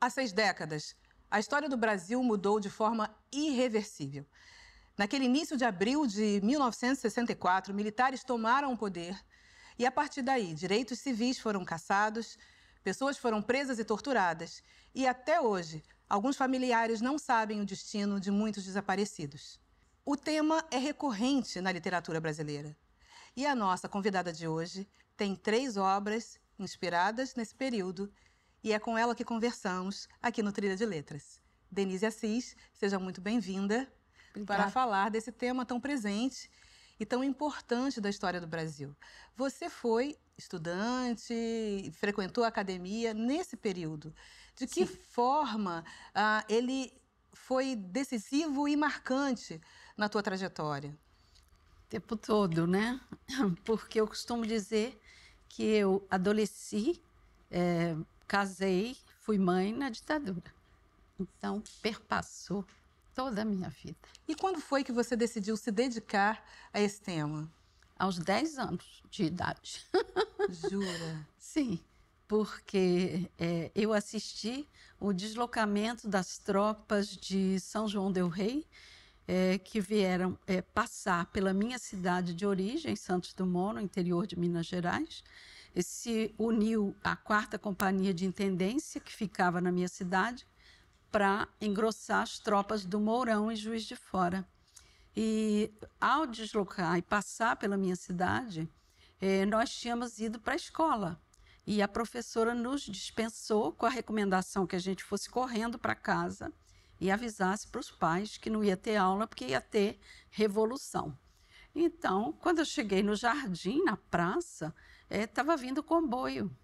Há seis décadas, a história do Brasil mudou de forma irreversível. Naquele início de abril de 1964, militares tomaram o poder e, a partir daí, direitos civis foram cassados, Pessoas foram presas e torturadas. E até hoje, alguns familiares não sabem o destino de muitos desaparecidos. O tema é recorrente na literatura brasileira. E a nossa convidada de hoje tem três obras inspiradas nesse período e é com ela que conversamos aqui no Trilha de Letras. Denise Assis, seja muito bem-vinda para falar desse tema tão presente e tão importante da história do Brasil. Você foi estudante, frequentou a academia nesse período. De que Sim. forma ah, ele foi decisivo e marcante na tua trajetória? O tempo todo, né? Porque eu costumo dizer que eu adoleci, é, eh, casei, fui mãe na ditadura. Então, perpassou Toda a minha vida. E quando foi que você decidiu se dedicar a esse tema? Aos 10 anos de idade. Jura? Sim, porque é, eu assisti o deslocamento das tropas de São João Del Rei, é, que vieram é, passar pela minha cidade de origem, Santos Dumont, no interior de Minas Gerais, se uniu à quarta companhia de intendência que ficava na minha cidade para engrossar as tropas do Mourão e Juiz de Fora. E ao deslocar e passar pela minha cidade, eh, nós tínhamos ido para a escola. E a professora nos dispensou com a recomendação que a gente fosse correndo para casa e avisasse para os pais que não ia ter aula porque ia ter revolução. Então, quando eu cheguei no jardim, na praça, estava eh, vindo o comboio.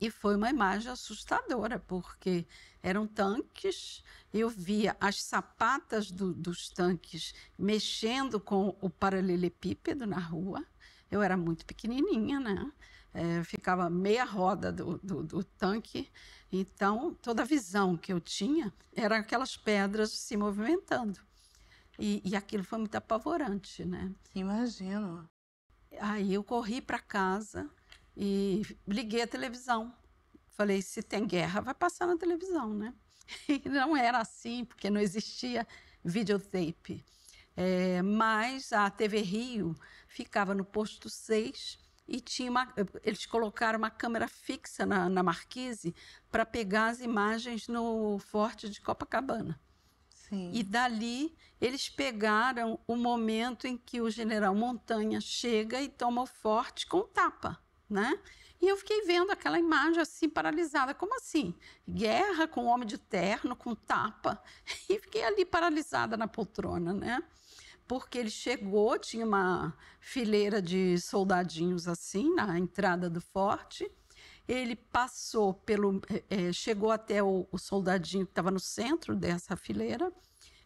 E foi uma imagem assustadora, porque eram tanques, eu via as sapatas do, dos tanques mexendo com o paralelepípedo na rua. Eu era muito pequenininha, né? É, ficava meia roda do, do, do, tanque, então toda a visão que eu tinha era aquelas pedras se movimentando. E, e aquilo foi muito apavorante, né? Imagino. Aí eu corri para casa e liguei a televisão Falei, se tem guerra, vai passar na televisão, né? E não era assim, porque não existia videotape. É, mas a TV Rio ficava no posto 6 e tinha uma, eh, eles colocaram uma câmera fixa na, na marquise para pegar as imagens no forte de Copacabana. Sim. E dali eles pegaram o momento em que o general Montanha chega e toma o forte com tapa, né? E eu fiquei vendo aquela imagem assim, paralisada. Como assim? Guerra com homem de terno, com tapa. E fiquei ali paralisada na poltrona, né? Porque ele chegou, tinha uma fileira de soldadinhos assim na entrada do forte. Ele passou pelo. É, chegou até o, o soldadinho que estava no centro dessa fileira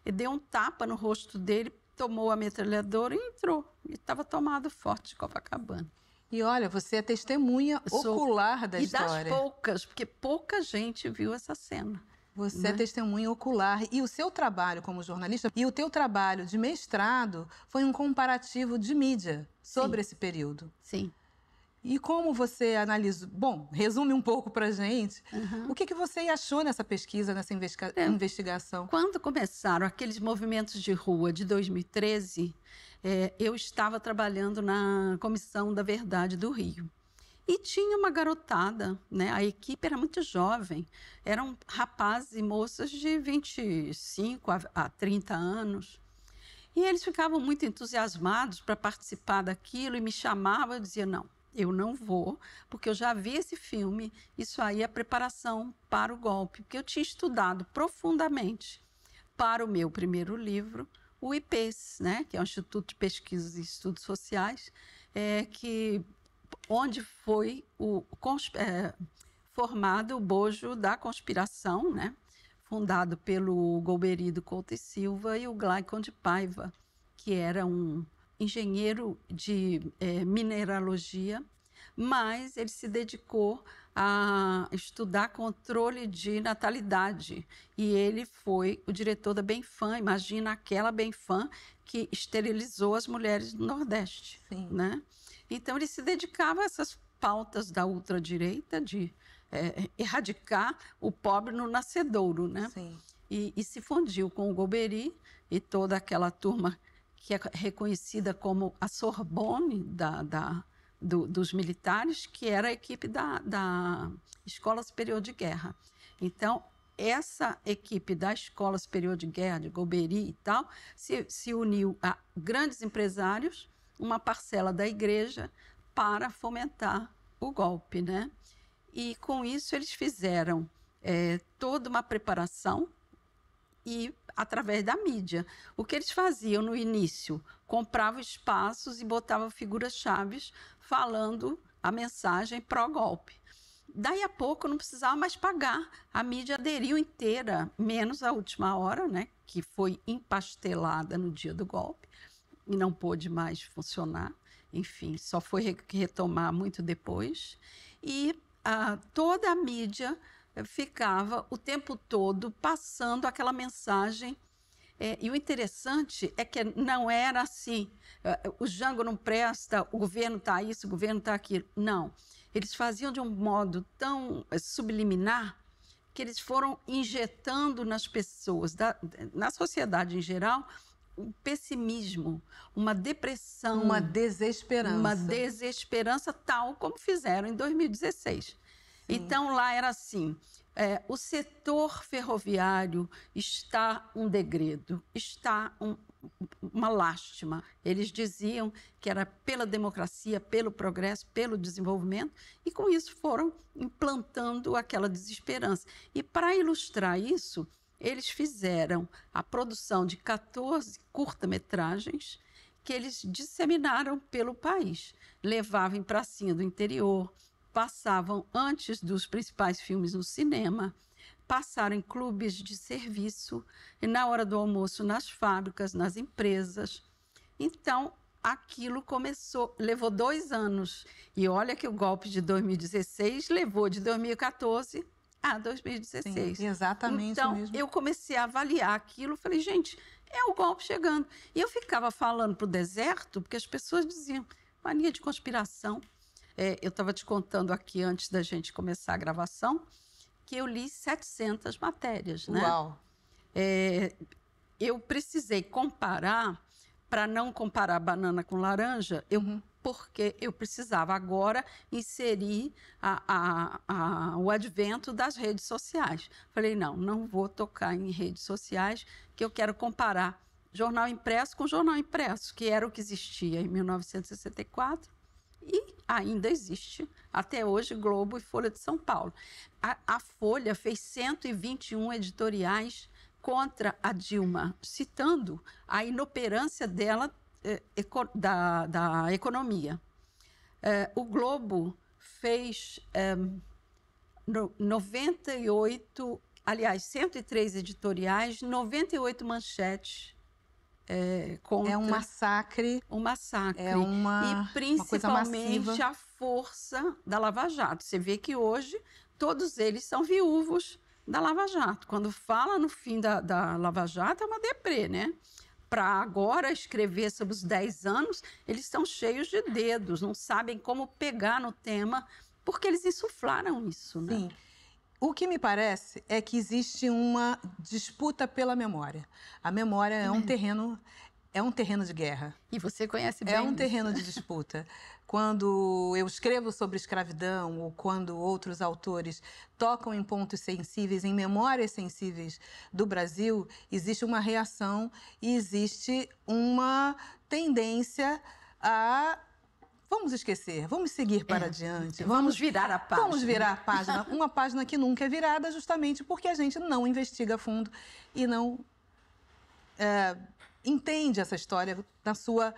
e deu um tapa no rosto dele, tomou a metralhadora e entrou. E estava tomado forte de Copacabana. E olha, você é testemunha Sou... ocular da e história. E das poucas, porque pouca gente viu essa cena. Você é né? é testemunha ocular e o seu trabalho como jornalista e o teu trabalho de mestrado foi um comparativo de mídia sobre Sim. esse período. Sim. E como você analisou? Bom, resume um pouco para gente. Uhum. O que, que você achou nessa pesquisa, nessa investiga é. investigação? Quando começaram aqueles movimentos de rua de 2013, é, eu estava trabalhando na Comissão da Verdade do Rio. E tinha uma garotada, né? A equipe era muito jovem. Eram rapazes e moças de 25 a, a 30 anos. E eles ficavam muito entusiasmados para participar daquilo e me chamavam. Eu dizia: não, eu não vou, porque eu já vi esse filme. Isso aí é preparação para o golpe, porque eu tinha estudado profundamente para o meu primeiro livro o IPES, né, que é o Instituto de Pesquisas e Estudos Sociais, é, que, onde foi o, é, formado o bojo da conspiração, né, fundado pelo Golberido Couto e Silva e o Glycon de Paiva, que era um engenheiro de é, mineralogia, mas ele se dedicou a estudar controle de natalidade. E ele foi o diretor da Benfam. Imagina aquela Benfam que esterilizou as mulheres do Nordeste. Sim. Né? Então, ele se dedicava a essas pautas da ultradireita de é, erradicar o pobre no nascedouro. Né? Sim. E, e se fundiu com o Golbery e toda aquela turma que é reconhecida como a Sorbonne da, da do, dos militares, que era a equipe da, da Escola Superior de Guerra. Então, essa equipe da Escola Superior de Guerra, de Goberi e tal, se, se uniu a grandes empresários, uma parcela da igreja, para fomentar o golpe. Né? E com isso eles fizeram é, toda uma preparação e através da mídia. O que eles faziam no início? Compravam espaços e botavam figuras chaves falando a mensagem pró-golpe. Daí a pouco não precisava mais pagar. A mídia aderiu inteira, menos a última hora, né, que foi empastelada no dia do golpe e não pôde mais funcionar. Enfim, só foi retomar muito depois. E a, ah, toda a mídia ficava o tempo todo passando aquela mensagem é, e o interessante é que não era assim. É, é, o Jango não presta, o governo está isso, o governo está aquilo. Não. Eles faziam de um modo tão é, subliminar que eles foram injetando nas pessoas, da, na sociedade em geral, um pessimismo, uma depressão. Uma desesperança. Uma desesperança, tal como fizeram em 2016. Sim. Então lá era assim: é, o setor ferroviário está um degredo, está um, uma lástima. Eles diziam que era pela democracia, pelo progresso, pelo desenvolvimento, e com isso foram implantando aquela desesperança. E para ilustrar isso, eles fizeram a produção de 14 curta-metragens que eles disseminaram pelo país. Levavam em pracinha do interior, passavam antes dos principais filmes no cinema, passaram em clubes de serviço e na hora do almoço nas fábricas, nas empresas. Então, aquilo começou, levou dois anos. E olha que o golpe de 2016 levou de 2014 a 2016. Sim, exatamente. Então, mesmo. eu comecei a avaliar aquilo, falei, gente, é o golpe chegando. E eu ficava falando para o deserto, porque as pessoas diziam, mania de conspiração, é, eu estava te contando aqui antes da gente começar a gravação que eu li 700 matérias, né? Uau! É, eu precisei comparar para não comparar banana com laranja. Eu uhum porque eu precisava agora inserir a, a, a, o advento das redes sociais. Falei, não, não vou tocar em redes sociais, que eu quero comparar jornal impresso com jornal impresso, que era o que existia em 1964, e ainda existe, até hoje, Globo e Folha de São Paulo. A, a Folha fez 121 editoriais contra a Dilma, citando a inoperância dela eh, eco, da, da economia. Eh, o Globo fez eh, no, 98, aliás, 103 editoriais, 98 manchetes é, é, um massacre. Um massacre. É uma, e principalmente uma a força da Lava Jato. Você vê que hoje todos eles são viúvos da Lava Jato. Quando fala no fim da, da Lava Jato, é uma deprê, né? Para agora escrever sobre os 10 anos, eles estão cheios de dedos, não sabem como pegar no tema, porque eles insuflaram isso, né? Sim. O que me parece é que existe uma disputa pela memória. A memória é um uhum. terreno é um terreno de guerra. E você conhece é bem. É um isso. terreno de disputa. quando eu escrevo sobre escravidão ou quando outros autores tocam em pontos sensíveis, em memórias sensíveis do Brasil, existe uma reação e existe uma tendência a Vamos esquecer, vamos seguir é, para é. adiante. Vamos virar a página. Vamos virar a página. Uma página que nunca é virada, justamente porque a gente não investiga a fundo e não é, entende essa história na sua.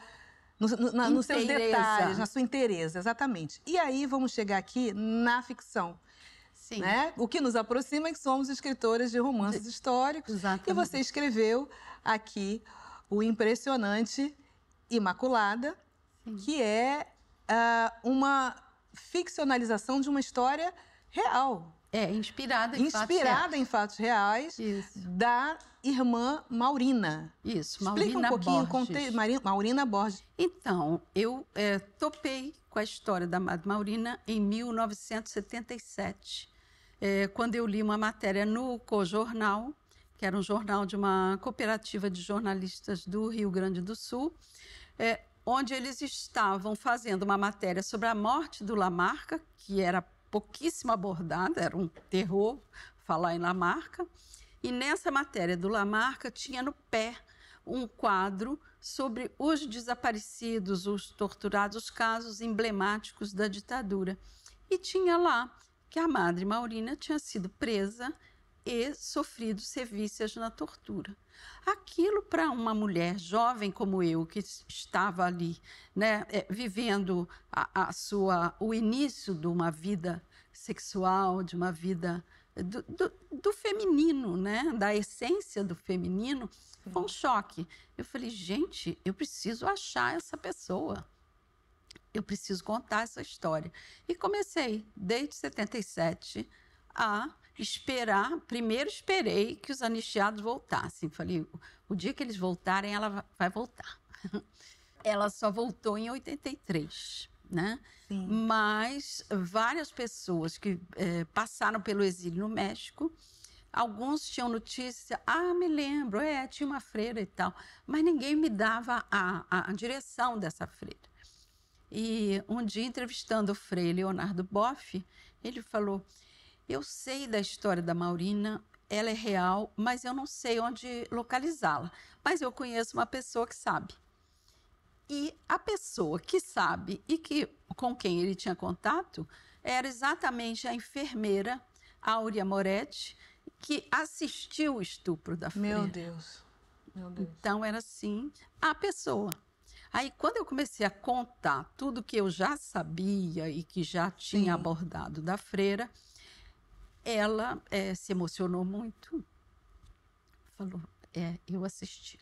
No, na, nos seus detalhes, na sua interesse exatamente. E aí vamos chegar aqui na ficção. Sim. Né? O que nos aproxima é que somos escritores de romances históricos. Exatamente. E você escreveu aqui o impressionante Imaculada, que é uh, uma ficcionalização de uma história real. É, inspirada em Inspirada fatos em fatos reais Isso. da irmã Maurina. Isso, Explica Maurina um pouquinho, Borges. Conte... Maurina Borges. Então, eu é, topei com a história da Maurina em 1977, é, quando eu li uma matéria no Cojornal, que era um jornal de uma cooperativa de jornalistas do Rio Grande do Sul, é, onde eles estavam fazendo uma matéria sobre a morte do Lamarca, que era pouquíssimo abordada, era um terror falar em Lamarca. E nessa matéria do Lamarca tinha no pé um quadro sobre os desaparecidos, os torturados, os casos emblemáticos da ditadura. E tinha lá que a madre Maurina tinha sido presa e sofrido serviços na tortura. Aquilo para uma mulher jovem como eu, que estava ali, né, eh, vivendo a, a sua, o início de uma vida sexual, de uma vida do, do, do, feminino, né? da essência do feminino, foi um choque. Eu falei, gente, eu preciso achar essa pessoa. Eu preciso contar essa história. E comecei, desde 77, a esperar. Primeiro esperei que os anistiados voltassem. Falei, o dia que eles voltarem, ela vai voltar. ela só voltou em 83. Né? Sim. Mas várias pessoas que é, passaram pelo exílio no México, alguns tinham notícia, ah, me lembro, é, tinha uma freira e tal, mas ninguém me dava a, a, a direção dessa freira. E um dia, entrevistando o Frei Leonardo Boff, ele falou: eu sei da história da Maurina, ela é real, mas eu não sei onde localizá-la. Mas eu conheço uma pessoa que sabe. E a pessoa que sabe e que com quem ele tinha contato era exatamente a enfermeira Áurea Moretti, que assistiu o estupro da Freira. Meu Deus. Meu Deus. Então era assim a pessoa. Aí, quando eu comecei a contar tudo que eu já sabia e que já tinha Sim. abordado da freira, ela é, se emocionou muito. Falou, é, eu assisti.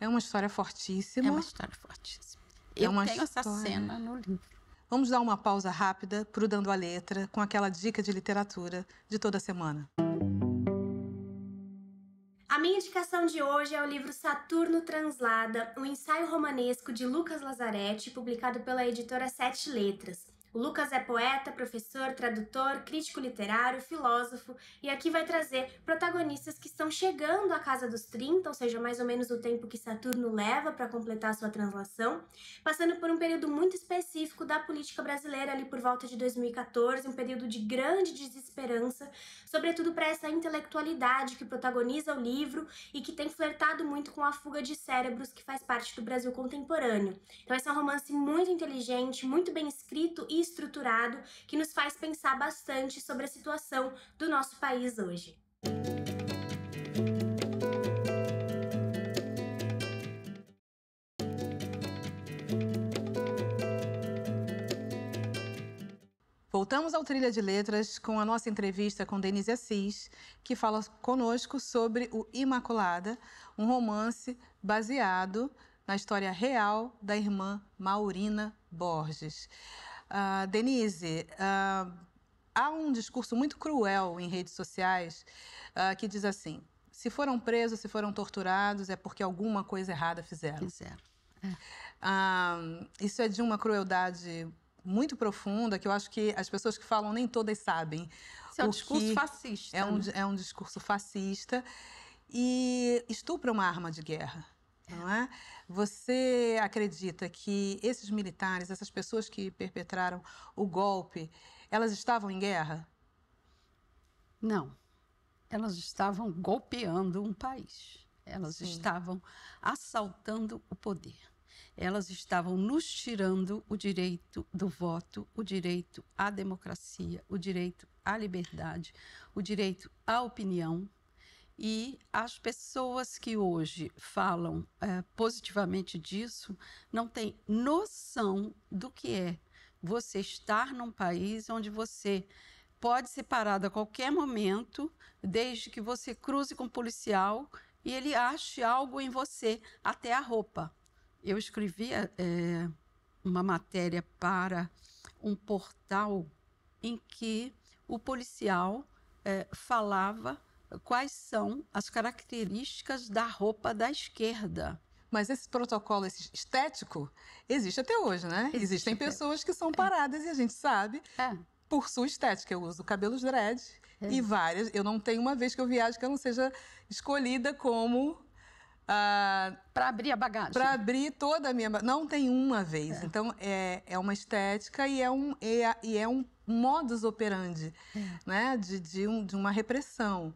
É uma história fortíssima. É uma história fortíssima. É eu tenho história... essa cena no livro. Vamos dar uma pausa rápida para Dando a Letra com aquela dica de literatura de toda semana. A minha indicação de hoje é o livro Saturno Translada, um ensaio romanesco de Lucas Lazarete, publicado pela editora Sete Letras. O Lucas é poeta, professor, tradutor, crítico literário, filósofo e aqui vai trazer protagonistas que estão chegando à casa dos 30, ou seja, mais ou menos o tempo que Saturno leva para completar sua translação, passando por um período muito específico da política brasileira ali por volta de 2014, um período de grande desesperança, sobretudo para essa intelectualidade que protagoniza o livro e que tem flertado muito com a fuga de cérebros que faz parte do Brasil contemporâneo. Então esse é um romance muito inteligente, muito bem escrito e estruturado que nos faz pensar bastante sobre a situação do nosso país hoje. Voltamos ao Trilha de Letras com a nossa entrevista com Denise Assis, que fala conosco sobre o Imaculada, um romance baseado na história real da irmã Maurina Borges. Uh, Denise, uh, há um discurso muito cruel em redes sociais uh, que diz assim: se foram presos, se foram torturados, é porque alguma coisa errada fizeram. Fizeram. É. isso é de uma crueldade muito profunda que eu acho que as pessoas que falam nem todas sabem. Isso é um discurso fascista. É um, né? é um discurso fascista. E estupro é uma arma de guerra não é? Você acredita que esses militares, essas pessoas que perpetraram o golpe, elas estavam em guerra? Não. Elas estavam golpeando um país. Elas Sim. estavam assaltando o poder. Elas estavam nos tirando o direito do voto, o direito à democracia, o direito à liberdade, o direito à opinião, e as pessoas que hoje falam é, positivamente disso não têm noção do que é você estar num país onde você pode ser parado a qualquer momento, desde que você cruze com um policial e ele ache algo em você, até a roupa. Eu escrevi é, uma matéria para um portal em que o policial é, falava quais são as características da roupa da esquerda. Mas esse protocolo esse estético existe até hoje, né? Existe Existem pessoas que são é. paradas é. e a gente sabe é. por sua estética. Eu uso cabelos dread é. e várias. Eu não tenho uma vez que eu viajo que eu não seja escolhida como Uh, ah, para abrir a bagagem. Para abrir toda a minha bagagem. Não tem uma vez. É. Então, é, é uma estética e é um, é, e é um modus operandi, é. né? De, de, um, de uma repressão.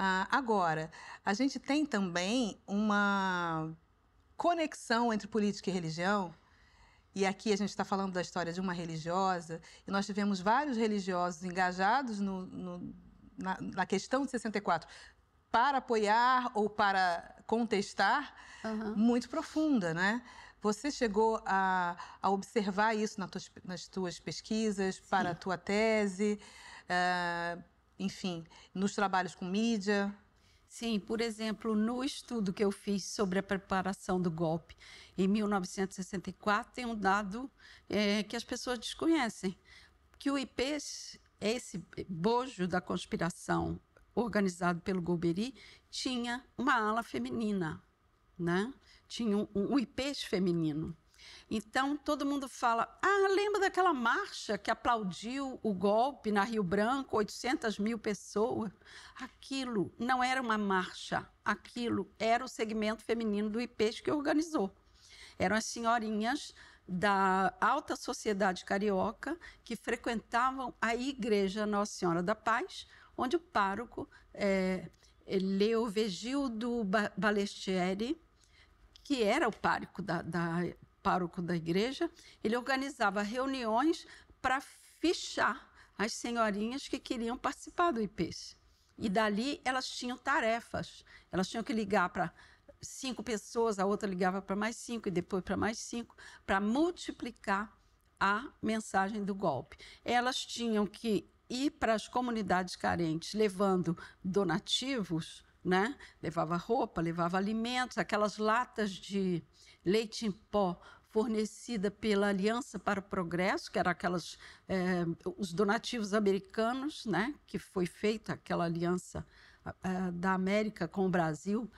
Ah, agora, a gente tem também uma conexão entre política e religião. E aqui a gente está falando da história de uma religiosa, e nós tivemos vários religiosos engajados no, no, na, na questão de 64 para apoiar ou para contestar, uhum. muito profunda, né? Você chegou a, a observar isso nas tuas, nas tuas pesquisas, Sim. para a tua tese, uh, enfim, nos trabalhos com mídia? Sim, por exemplo, no estudo que eu fiz sobre a preparação do golpe em 1964, tem um dado é, que as pessoas desconhecem, que o IPES, esse bojo da conspiração organizado pelo Golbery, tinha uma ala feminina, né? tinha um, um IPES feminino. Então todo mundo fala: ah, lembra daquela marcha que aplaudiu o golpe na Rio Branco, 800 mil pessoas? Aquilo não era uma marcha, aquilo era o segmento feminino do IPES que organizou. Eram as senhorinhas da alta sociedade carioca que frequentavam a igreja Nossa Senhora da Paz, onde o pároco é, eh, leu Vegildo Balestieri, que era o pároco da, da pároco da igreja, ele organizava reuniões para fichar as senhorinhas que queriam participar do IPES. E dali elas tinham tarefas, elas tinham que ligar para cinco pessoas, a outra ligava para mais cinco e depois para mais cinco, para multiplicar a mensagem do golpe. Elas tinham que ir para as comunidades carentes levando donativos, né? Levava roupa, levava alimentos, aquelas latas de leite em pó fornecida pela Aliança para o Progresso, que era aquelas eh, os donativos americanos, né, que foi feita aquela aliança ah, ah, da América com o Brasil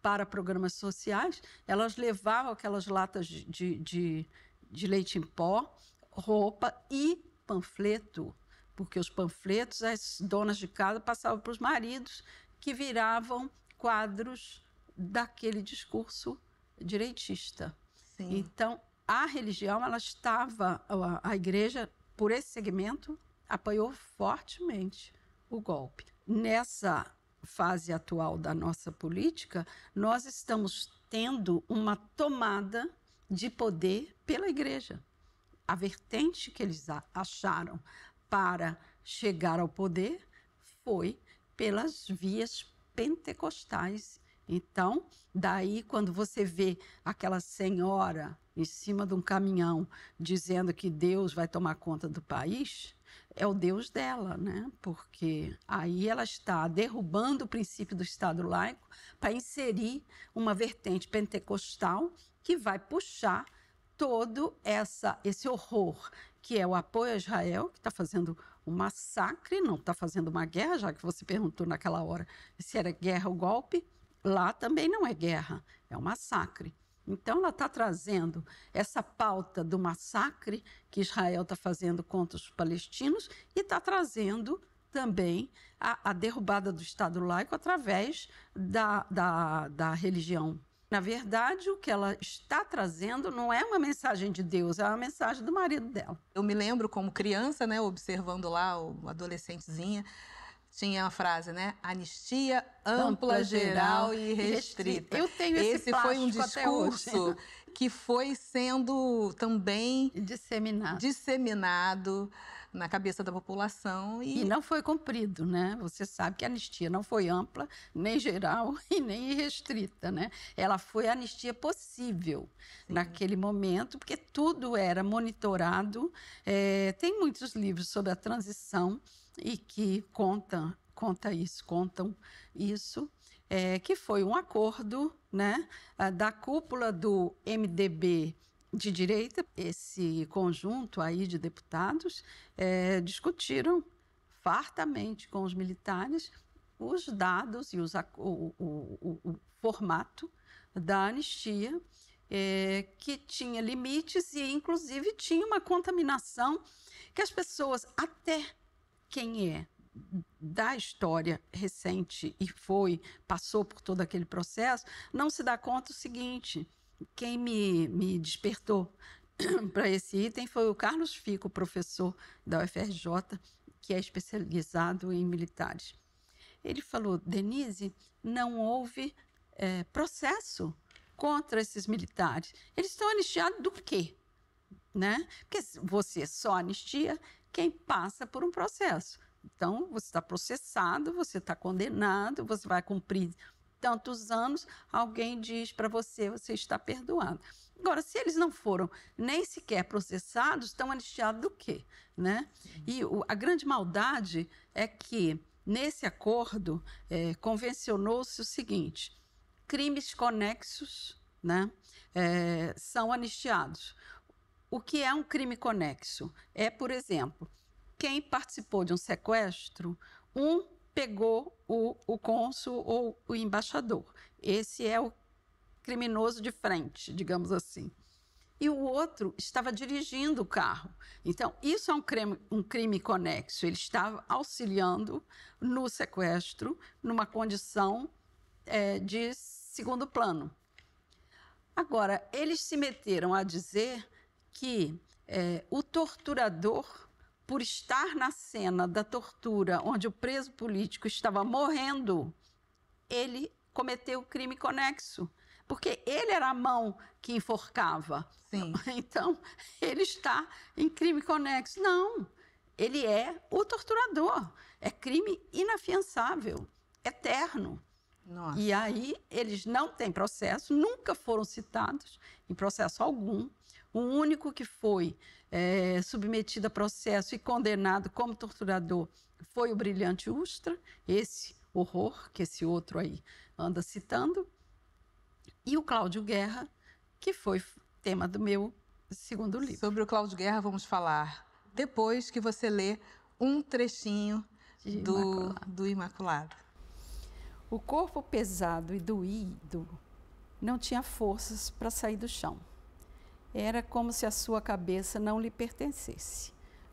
para programas sociais. Elas levavam aquelas latas de, de, de leite em pó, roupa e panfleto, porque os panfletos as donas de casa passavam para os maridos que viravam quadros daquele discurso direitista. Sim. Então, a religião, ela estava, a, a igreja, por esse segmento, apoiou fortemente o golpe. Nessa fase atual da nossa política, nós estamos tendo uma tomada de poder pela igreja. A vertente que eles acharam para chegar ao poder foi pelas vias pentecostais então, daí quando você vê aquela senhora em cima de um caminhão dizendo que Deus vai tomar conta do país, é o Deus dela, né? Porque aí ela está derrubando o princípio do Estado laico para inserir uma vertente pentecostal que vai puxar todo essa, esse horror que é o apoio a Israel, que está fazendo um massacre, não está fazendo uma guerra, já que você perguntou naquela hora se era guerra ou golpe Lá também não é guerra, é um massacre. Então, ela está trazendo essa pauta do massacre que Israel está fazendo contra os palestinos e está trazendo também a, a, derrubada do Estado laico através da, da, da religião. Na verdade, o que ela está trazendo não é uma mensagem de Deus, é uma mensagem do marido dela. Eu me lembro como criança, né, observando lá, adolescentezinha, tinha a frase, né? Anistia ampla, geral, geral e restrita. Eu tenho esse Esse foi um discurso que foi sendo também disseminado. disseminado na cabeça da população. E... e não foi cumprido, né? Você sabe que a anistia não foi ampla, nem geral e nem restrita, né? Ela foi a anistia possível Sim. naquele momento, porque tudo era monitorado. É, tem muitos livros sobre a transição e que contam conta isso, contam isso, é, que foi um acordo né, da cúpula do MDB de direita, esse conjunto aí de deputados, é, discutiram fartamente com os militares os dados e os, o, o, o, formato da anistia, é, que tinha limites e, inclusive, tinha uma contaminação que as pessoas até quem é da história recente e foi, passou por todo aquele processo, não se dá conta o seguinte: quem me, me despertou para esse item foi o Carlos Fico, professor da UFRJ, que é especializado em militares. Ele falou: Denise, não houve é, processo contra esses militares. Eles estão anistiados do quê? Né? Porque você só anistia quem passa por um processo. Então, você está processado, você está condenado, você vai cumprir tantos anos, alguém diz para você, você está perdoado. Agora, se eles não foram nem sequer processados, estão anistiados do quê? Né? E o, a grande maldade é que, nesse acordo, é, convencionou-se o seguinte: crimes conexos né, é, são anistiados. O que é um crime conexo? É, por exemplo, quem participou de um sequestro, um pegou o, o cônsul ou o embaixador. Esse é o criminoso de frente, digamos assim. E o outro estava dirigindo o carro. Então, isso é um crime, um crime conexo. Ele estava auxiliando no sequestro, numa condição é, de segundo plano. Agora, eles se meteram a dizer que é, o torturador, por estar na cena da tortura, onde o preso político estava morrendo, ele cometeu crime conexo. Porque ele era a mão que enforcava. Sim. Então, ele está em crime conexo. Não, ele é o torturador. É crime inafiançável, eterno. Nossa. E aí, eles não têm processo, nunca foram citados em processo algum o único que foi é, submetido a processo e condenado como torturador foi o brilhante Ustra, esse horror que esse outro aí anda citando, e o Cláudio Guerra, que foi tema do meu segundo livro. Sobre o Cláudio Guerra vamos falar depois que você lê um trechinho do, Imaculado. do Imaculado. O corpo pesado e doído não tinha forças para sair do chão. Era como se a sua cabeça não lhe pertencesse,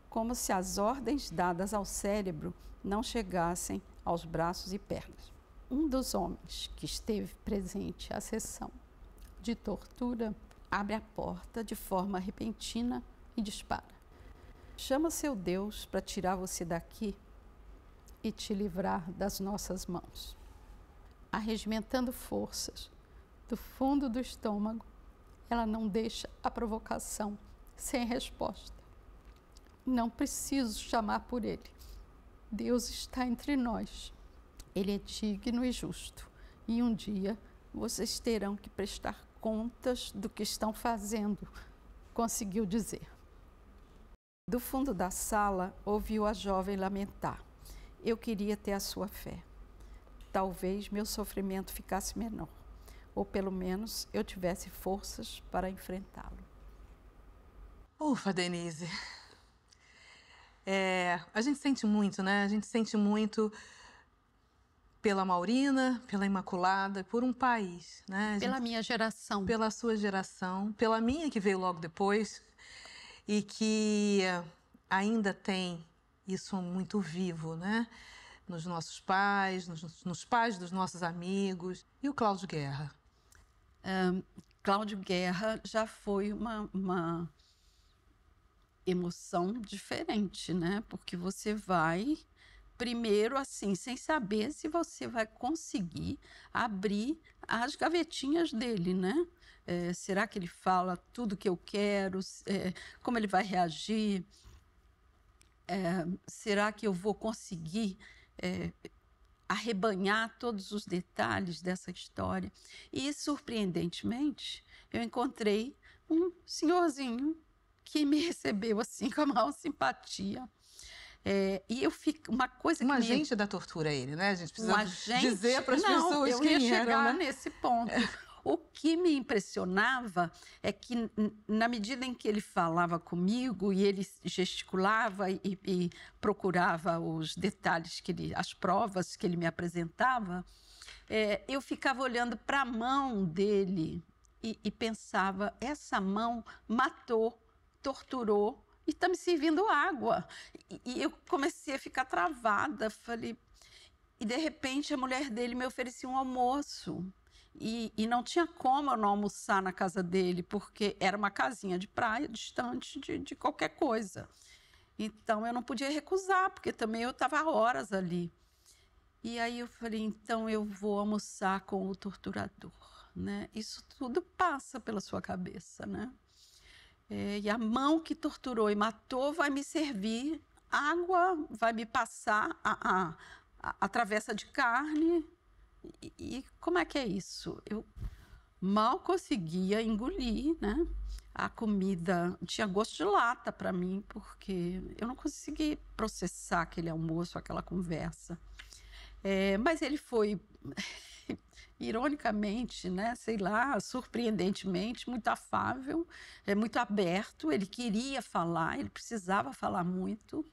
como se as ordens dadas ao cérebro não chegassem aos braços e pernas. Um dos homens que esteve presente à sessão de tortura abre a porta de forma repentina e dispara. Chama seu Deus para tirar você daqui e te livrar das nossas mãos. Arregimentando forças do fundo do estômago, ela não deixa a provocação sem resposta. Não preciso chamar por ele. Deus está entre nós. Ele é digno e justo. E um dia vocês terão que prestar contas do que estão fazendo, conseguiu dizer. Do fundo da sala, ouviu a jovem lamentar. Eu queria ter a sua fé. Talvez meu sofrimento ficasse menor ou pelo menos eu tivesse forças para enfrentá-lo. Ufa, Denise. É, a gente sente muito, né? A gente sente muito pela Maurina, pela Imaculada, por um país, né? pela minha geração. Pela sua geração, pela minha que veio logo depois e que ainda tem isso muito vivo, né? Nos nossos pais, nos, nos pais dos nossos amigos. E o Cláudio Guerra? Cláudio Guerra já foi uma, uma emoção diferente, né? Porque você vai primeiro assim, sem saber se você vai conseguir abrir as gavetinhas dele, né? É, será que ele fala tudo que eu quero? É, como ele vai reagir? É, será que eu vou conseguir é, arrebanhar todos os detalhes dessa história. E, surpreendentemente, eu encontrei um senhorzinho que me recebeu assim com a maior simpatia. É, e eu fico uma coisa um agente me... da tortura é ele, né? A gente precisa um agente... dizer para as pessoas eu ia chegar né? nesse ponto. É. O que me impressionava é que, na medida em que ele falava comigo e ele gesticulava e, e procurava os detalhes, que ele, as provas que ele me apresentava, é, eu ficava olhando para a mão dele e, e pensava: essa mão matou, torturou e está me servindo água. E, e, eu comecei a ficar travada, falei. E de repente a mulher dele me oferecia um almoço. E, e, não tinha como eu não almoçar na casa dele, porque era uma casinha de praia, distante de, de qualquer coisa. Então eu não podia recusar, porque também eu estava horas ali. E aí eu falei, então eu vou almoçar com o torturador, né? Isso tudo passa pela sua cabeça, né? É, e a mão que torturou e matou vai me servir água, vai me passar a, a, a, a travessa de carne, e, e como é que é isso? Eu mal conseguia engolir, né? A comida tinha gosto de lata para mim, porque eu não consegui processar aquele almoço, aquela conversa. É, mas ele foi, ironicamente, né, sei lá, surpreendentemente, muito afável, é muito aberto. Ele queria falar, ele precisava falar muito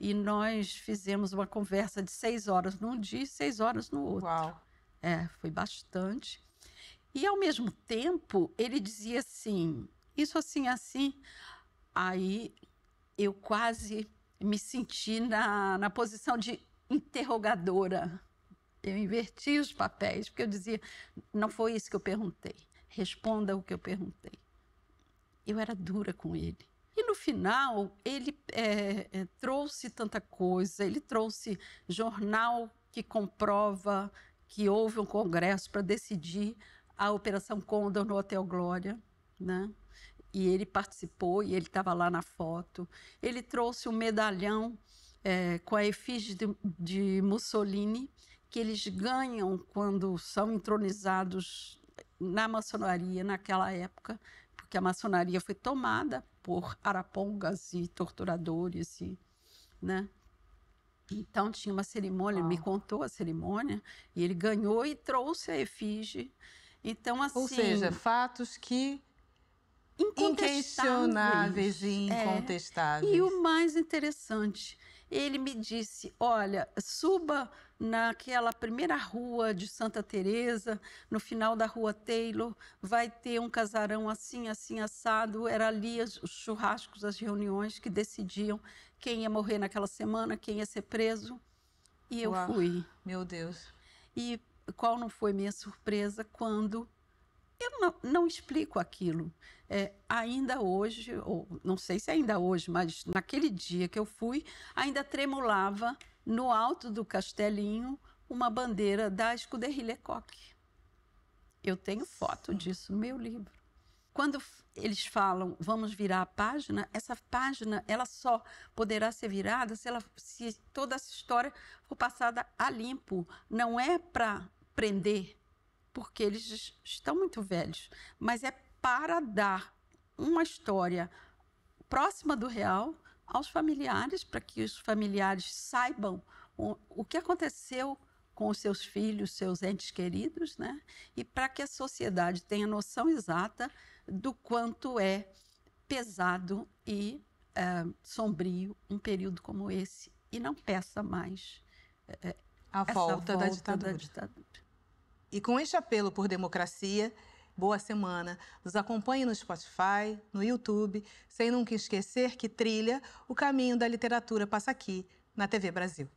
e nós fizemos uma conversa de seis horas num dia e seis horas no outro. Uau. É, foi bastante. E ao mesmo tempo, ele dizia assim, isso assim, assim. Aí eu quase me senti na, na posição de interrogadora. Eu inverti os papéis, porque eu dizia, não foi isso que eu perguntei. Responda o que eu perguntei. Eu era dura com ele. E no final, ele é, é, trouxe tanta coisa, ele trouxe jornal que comprova que houve um congresso para decidir a Operação Condor no Hotel Glória, né? E ele participou e ele estava lá na foto. Ele trouxe um medalhão é, com a efígie de, de Mussolini que eles ganham quando são entronizados na maçonaria naquela época porque a maçonaria foi tomada por arapongas e torturadores e, né? Então tinha uma cerimônia, ah. ele me contou a cerimônia e ele ganhou e trouxe a efígie. Então assim, ou seja, fatos que inquestionáveis e é. incontestáveis. É. E o mais interessante, ele me disse: olha, suba naquela primeira rua de Santa Teresa, no final da rua Taylor, vai ter um casarão assim, assim assado. Era ali os churrascos, as reuniões que decidiam quem ia morrer naquela semana, quem ia ser preso. E eu Uau, fui. Meu Deus. E qual não foi minha surpresa quando eu não, não explico aquilo. É, ainda hoje, ou não sei se ainda hoje, mas naquele dia que eu fui, ainda tremulava no alto do castelinho uma bandeira da Escuderia Coque. Eu tenho foto disso no meu livro. Quando eles falam vamos virar a página, essa página ela só poderá ser virada se, ela, se toda essa história for passada a limpo. Não é para prender porque eles estão muito velhos, mas é para dar uma história próxima do real aos familiares, para que os familiares saibam o, o que aconteceu com os seus filhos, seus entes queridos, né? E para que a sociedade tenha noção exata do quanto é pesado e é, sombrio um período como esse e não peça mais é, a volta, volta, da ditadura. Da ditadura. E com este apelo por democracia, boa semana. Nos acompanhe no Spotify, no YouTube, sem nunca esquecer que trilha o caminho da literatura passa aqui, na TV Brasil.